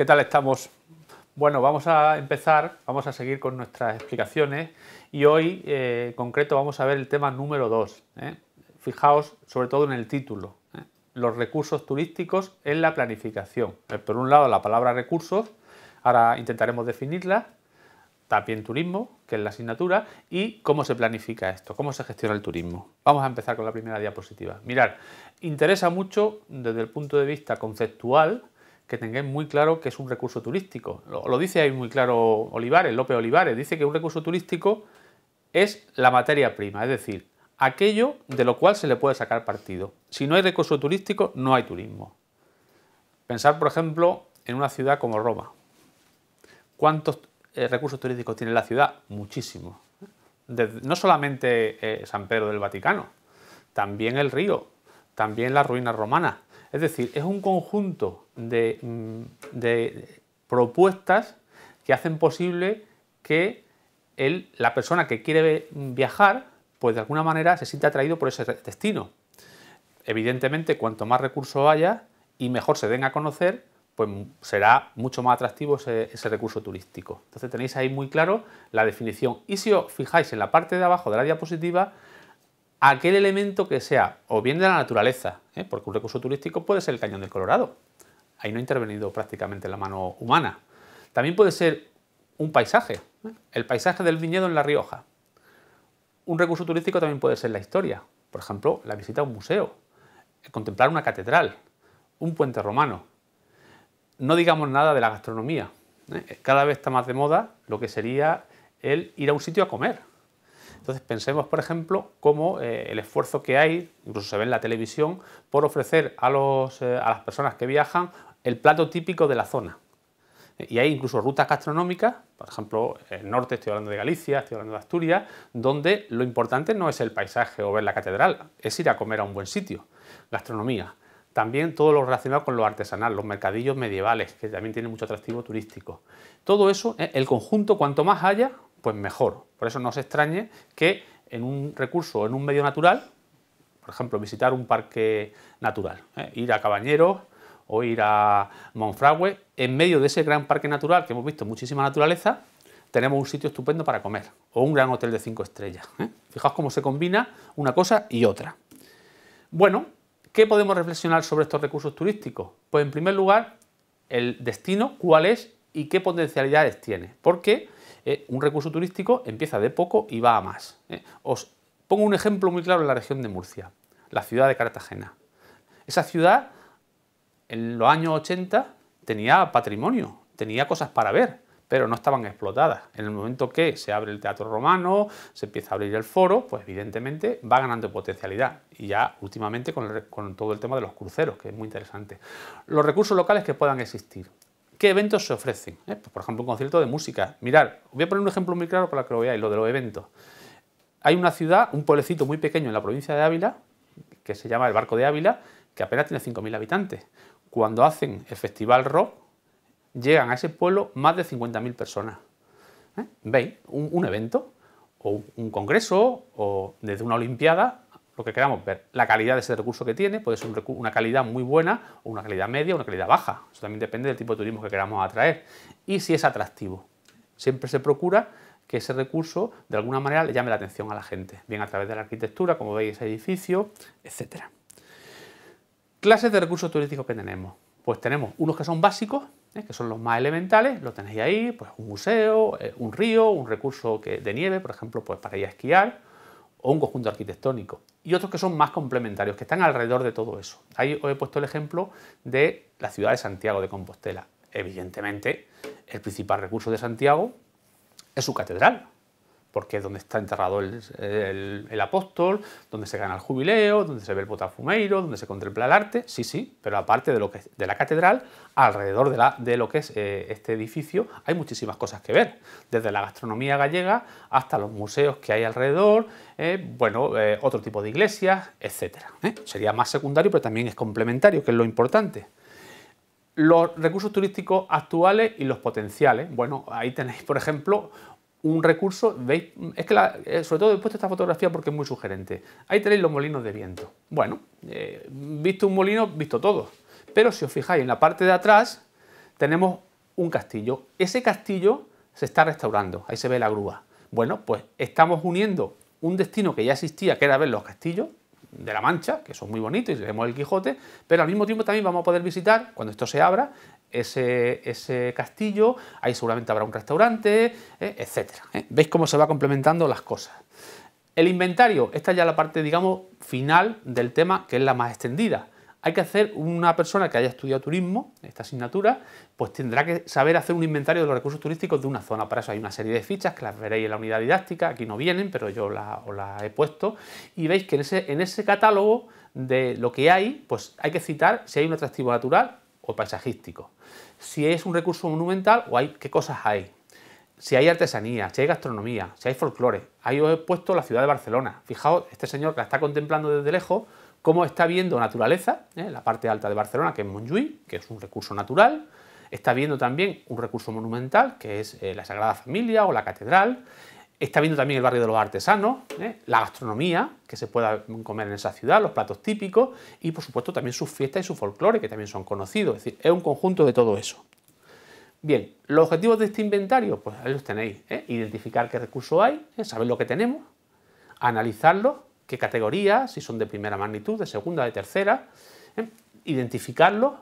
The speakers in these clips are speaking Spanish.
¿Qué tal estamos? Bueno, vamos a empezar, vamos a seguir con nuestras explicaciones y hoy eh, en concreto vamos a ver el tema número 2. ¿eh? Fijaos sobre todo en el título, ¿eh? los recursos turísticos en la planificación. Por un lado la palabra recursos, ahora intentaremos definirla, también turismo, que es la asignatura, y cómo se planifica esto, cómo se gestiona el turismo. Vamos a empezar con la primera diapositiva. Mirad, interesa mucho desde el punto de vista conceptual que tengáis muy claro que es un recurso turístico. Lo, dice ahí muy claro Olivares, López Olivares, dice que un recurso turístico es la materia prima, es decir, aquello de lo cual se le puede sacar partido. Si no hay recurso turístico, no hay turismo. Pensar, por ejemplo, en una ciudad como Roma. ¿Cuántos eh, recursos turísticos tiene la ciudad? Muchísimos. no solamente eh, San Pedro del Vaticano, también el río, también las ruinas romanas, es decir, es un conjunto de, mm, propuestas que hacen posible que la persona que quiere viajar, pues de alguna manera se sienta atraído por ese destino. Evidentemente, cuanto más recursos haya y mejor se den a conocer, pues será mucho más atractivo ese, ese, recurso turístico. Entonces tenéis ahí muy claro la definición. Y si os fijáis en la parte de abajo de la diapositiva, aquel elemento que sea o bien de la naturaleza, ¿eh? porque un recurso turístico puede ser el cañón del Colorado, ahí no ha intervenido prácticamente la mano humana. También puede ser un paisaje, ¿eh? el paisaje del viñedo en La Rioja. Un recurso turístico también puede ser la historia, por ejemplo, la visita a un museo, contemplar una catedral, un puente romano. No digamos nada de la gastronomía. ¿eh? Cada vez está más de moda lo que sería el ir a un sitio a comer. Entonces pensemos, por ejemplo, cómo eh, el esfuerzo que hay, incluso se ve en la televisión, por ofrecer a, eh, a las personas que viajan el plato típico de la zona. Y hay incluso rutas gastronómicas, por ejemplo, en el norte estoy hablando de Galicia, estoy hablando de Asturias, donde lo importante no es el paisaje o ver la catedral, es ir a comer a un buen sitio, gastronomía. También todo lo relacionado con lo artesanal, los mercadillos medievales, que también tienen mucho atractivo turístico. Todo eso, eh, el conjunto, cuanto más haya, pues mejor. Por eso no se extrañe que en un recurso, en un medio natural, por ejemplo, visitar un parque natural, ¿eh? ir a Cabañeros o ir a Monfragüe, en medio de ese gran parque natural que hemos visto muchísima naturaleza, tenemos un sitio estupendo para comer o un gran hotel de cinco estrellas. ¿eh? Fijaos cómo se combina una cosa y otra. Bueno, ¿qué podemos reflexionar sobre estos recursos turísticos? Pues en primer lugar, el destino, cuál es y qué potencialidades tiene. Porque eh, un recurso turístico empieza de poco y va a más. Eh. Os pongo un ejemplo muy claro en la región de Murcia, la ciudad de Cartagena. Esa ciudad en los años 80 tenía patrimonio, tenía cosas para ver, pero no estaban explotadas. En el momento que se abre el teatro romano, se empieza a abrir el foro, pues evidentemente va ganando potencialidad. Y ya últimamente con todo el tema de los cruceros, que es muy interesante. Los recursos locales que puedan existir. ¿Qué eventos se ofrecen? ¿eh? Pues, por ejemplo, un concierto de música. Mirar, voy a poner un ejemplo muy claro para que lo veáis, lo de los eventos. Hay una ciudad, un pueblecito muy pequeño en la provincia de Ávila, que se llama el Barco de Ávila, que apenas tiene 5.000 habitantes. Cuando hacen el Festival Rock, llegan a ese pueblo más de 50.000 personas. ¿eh? ¿Veis? un evento, o un congreso, o desde una olimpiada, lo que queramos ver. La calidad de ese recurso que tiene puede ser una calidad muy buena o una calidad media o una calidad baja. Eso también depende del tipo de turismo que queramos atraer y si es atractivo. Siempre se procura que ese recurso de alguna manera le llame la atención a la gente, bien a través de la arquitectura, como veis, ese edificio, etc. Clases de recursos turísticos que tenemos. Pues tenemos unos que son básicos, ¿eh? que son los más elementales, lo tenéis ahí, pues un museo, eh, un río, un recurso que, de nieve, por ejemplo, pues para ir a esquiar, o un conjunto arquitectónico, y otros que son más complementarios, que están alrededor de todo eso. Ahí os he puesto el ejemplo de la ciudad de Santiago de Compostela. Evidentemente, el principal recurso de Santiago es su catedral, porque es donde está enterrado el, apóstol, donde se gana el jubileo, donde se ve el botafumeiro, donde se contempla el arte, sí, sí, pero aparte de, lo que, de la catedral, alrededor de, lo que es eh, este edificio hay muchísimas cosas que ver, desde la gastronomía gallega hasta los museos que hay alrededor, eh, bueno, eh, otro tipo de iglesias, etc. Sería más secundario, pero también es complementario, que es lo importante los recursos turísticos actuales y los potenciales. Bueno, ahí tenéis, por ejemplo, un recurso, veis, es que eh, sobre todo he puesto esta fotografía porque es muy sugerente. Ahí tenéis los molinos de viento. Bueno, eh, visto un molino, visto todo. Pero si os fijáis, en la parte de atrás tenemos un castillo. Ese castillo se está restaurando, ahí se ve la grúa. Bueno, pues estamos uniendo un destino que ya existía, que era ver los castillos, de la Mancha, que son muy bonitos, y vemos el Quijote, pero al mismo tiempo también vamos a poder visitar, cuando esto se abra, ese, castillo, ahí seguramente habrá un restaurante, etc. Eh, etcétera. Eh. ¿Veis cómo se va complementando las cosas? El inventario, esta es ya la parte, digamos, final del tema, que es la más extendida hay que hacer una persona que haya estudiado turismo, esta asignatura, pues tendrá que saber hacer un inventario de los recursos turísticos de una zona. Para eso hay una serie de fichas que las veréis en la unidad didáctica, aquí no vienen, pero yo la, os las he puesto, y veis que en ese, en ese catálogo de lo que hay, pues hay que citar si hay un atractivo natural o paisajístico, si es un recurso monumental o hay qué cosas hay, si hay artesanía, si hay gastronomía, si hay folclore. Ahí os he puesto la ciudad de Barcelona. Fijaos, este señor que la está contemplando desde lejos, cómo está viendo naturaleza, ¿eh? la parte alta de Barcelona, que es Montjuïc, que es un recurso natural, está viendo también un recurso monumental, que es eh, la Sagrada Familia o la Catedral, está viendo también el barrio de los artesanos, ¿eh? la gastronomía que se pueda comer en esa ciudad, los platos típicos y por supuesto también sus fiestas y su folclore que también son conocidos, es decir, es un conjunto de todo eso. Bien, los objetivos de este inventario, pues ahí los tenéis, identificar qué recurso hay, saber lo que tenemos, analizarlo qué categorías, si son de primera magnitud, de segunda, de tercera, ¿eh? identificarlo identificarlos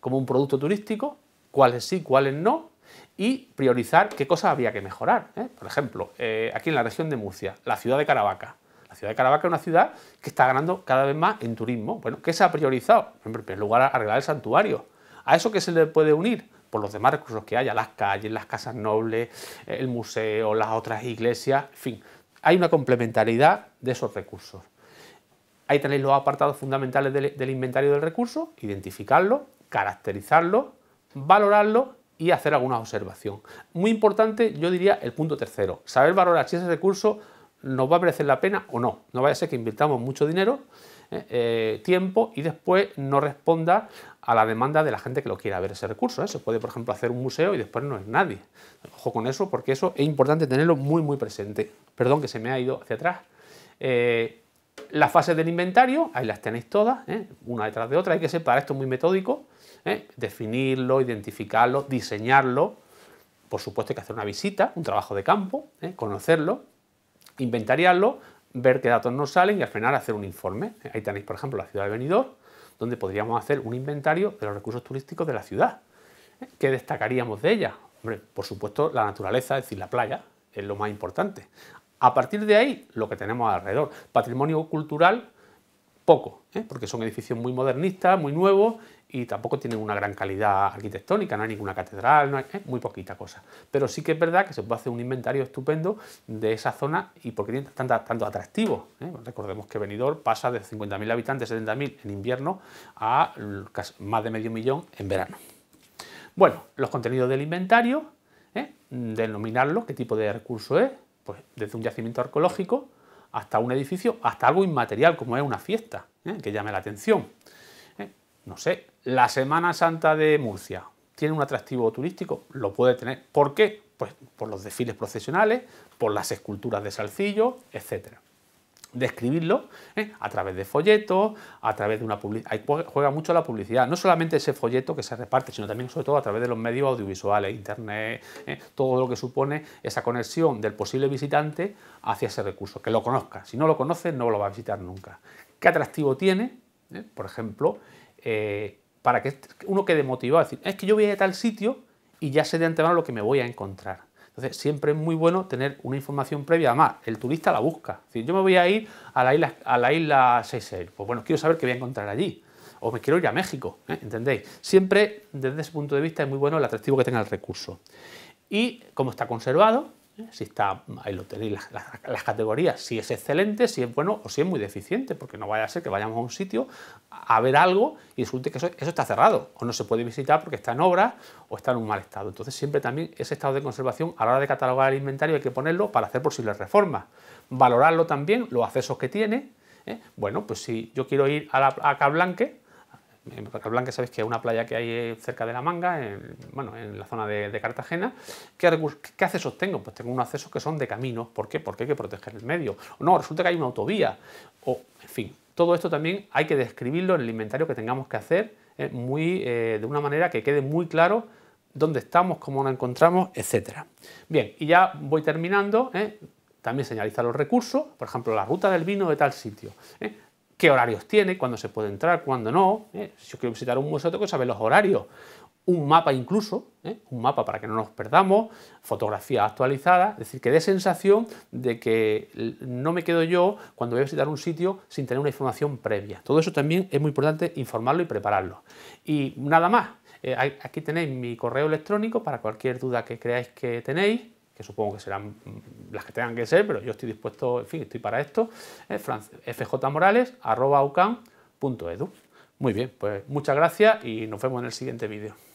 como un producto turístico, cuáles sí, cuáles no, y priorizar qué cosas había que mejorar. ¿eh? Por ejemplo, eh, aquí en la región de Murcia, la ciudad de Caravaca. La ciudad de Caravaca es una ciudad que está ganando cada vez más en turismo. Bueno, ¿qué se ha priorizado? En primer lugar, arreglar el santuario. ¿A eso qué se le puede unir? Por los demás recursos que haya, las calles, las casas nobles, el museo, las otras iglesias, en fin, hay una complementariedad de esos recursos. Ahí tenéis los apartados fundamentales del, inventario del recurso, identificarlo, caracterizarlo, valorarlo y hacer alguna observación. Muy importante, yo diría, el punto tercero, saber valorar si ese recurso nos va a merecer la pena o no. No vaya a ser que invirtamos mucho dinero eh, tiempo y después no responda a la demanda de la gente que lo quiera ver ese recurso. ¿eh? Se puede, por ejemplo, hacer un museo y después no es nadie. Ojo con eso, porque eso es importante tenerlo muy, muy presente. Perdón que se me ha ido hacia atrás. Eh, las fases del inventario, ahí las tenéis todas, una detrás de otra, hay que ser para esto muy metódico, definirlo, identificarlo, diseñarlo, por supuesto hay que hacer una visita, un trabajo de campo, conocerlo, inventariarlo, ver qué datos nos salen y al final hacer un informe. Ahí tenéis, por ejemplo, la ciudad de Benidorm, donde podríamos hacer un inventario de los recursos turísticos de la ciudad. ¿Eh? ¿Qué destacaríamos de ella? por supuesto, la naturaleza, es decir, la playa, es lo más importante. A partir de ahí, lo que tenemos alrededor. Patrimonio cultural, poco, ¿eh? porque son edificios muy modernistas, muy nuevos y tampoco tienen una gran calidad arquitectónica, no hay ninguna catedral, no hay, muy poquita cosa. Pero sí que es verdad que se puede hacer un inventario estupendo de esa zona y porque tiene tanto, tanto atractivo. ¿eh? Recordemos que Benidorm pasa de 50.000 habitantes, 70.000 en invierno, a más de medio millón en verano. Bueno, los contenidos del inventario, eh, denominarlo, qué tipo de recurso es, pues desde un yacimiento arqueológico hasta un edificio, hasta algo inmaterial como es una fiesta, ¿eh? que llame la atención no sé, la Semana Santa de Murcia tiene un atractivo turístico, lo puede tener. ¿Por qué? Pues por los desfiles profesionales... por las esculturas de Salcillo, etcétera describirlo ¿eh? a través de folletos, a través de una publicidad. Juega mucho la publicidad, no solamente ese folleto que se reparte, sino también sobre todo a través de los medios audiovisuales, internet, ¿eh? todo lo que supone esa conexión del posible visitante hacia ese recurso, que lo conozca. Si no lo conoce, no lo va a visitar nunca. ¿Qué atractivo tiene? ¿Eh? Por ejemplo, eh, para que uno quede motivado. a decir, es que yo voy a tal sitio y ya sé de antemano lo que me voy a encontrar. Entonces, siempre es muy bueno tener una información previa. Además, el turista la busca. si yo me voy a ir a la isla, a la isla Seychelles. Pues bueno, quiero saber qué voy a encontrar allí. O me quiero ir a México, ¿eh? ¿entendéis? Siempre, desde ese punto de vista, es muy bueno el atractivo que tenga el recurso. Y como está conservado, si está, ahí lo tenéis, las, categorías, si es excelente, si es bueno o si es muy deficiente, porque no vaya a ser que vayamos a un sitio a ver algo y resulte que eso, está cerrado o no se puede visitar porque está en obra o está en un mal estado. Entonces siempre también ese estado de conservación a la hora de catalogar el inventario hay que ponerlo para hacer posibles reformas, valorarlo también, los accesos que tiene. ¿eh? Bueno, pues si yo quiero ir a, la, a Cablanque, en Blanca sabéis que hay una playa que hay eh, cerca de La Manga, en, bueno, en la zona de, Cartagena. ¿Qué, accesos tengo? Pues tengo unos accesos que son de camino, ¿Por qué? Porque hay que proteger el medio. No, resulta que hay una autovía. O, en fin, todo esto también hay que describirlo en el inventario que tengamos que hacer eh, muy, eh, de una manera que quede muy claro dónde estamos, cómo nos encontramos, etcétera. Bien, y ya voy terminando. También señalizar los recursos, por ejemplo, la ruta del vino de tal sitio. ¿eh? qué horarios tiene, cuándo se puede entrar, cuándo no. ¿eh? Si yo quiero visitar un museo, tengo que saber los horarios. Un mapa incluso, ¿eh? un mapa para que no nos perdamos, fotografía actualizada, es decir, que dé sensación de que no me quedo yo cuando voy a visitar un sitio sin tener una información previa. Todo eso también es muy importante informarlo y prepararlo. Y nada más, eh, aquí tenéis mi correo electrónico para cualquier duda que creáis que tenéis supongo que serán las que tengan que ser, pero yo estoy dispuesto, en fin, estoy para esto, eh, Muy bien, pues muchas gracias y nos vemos en el siguiente vídeo.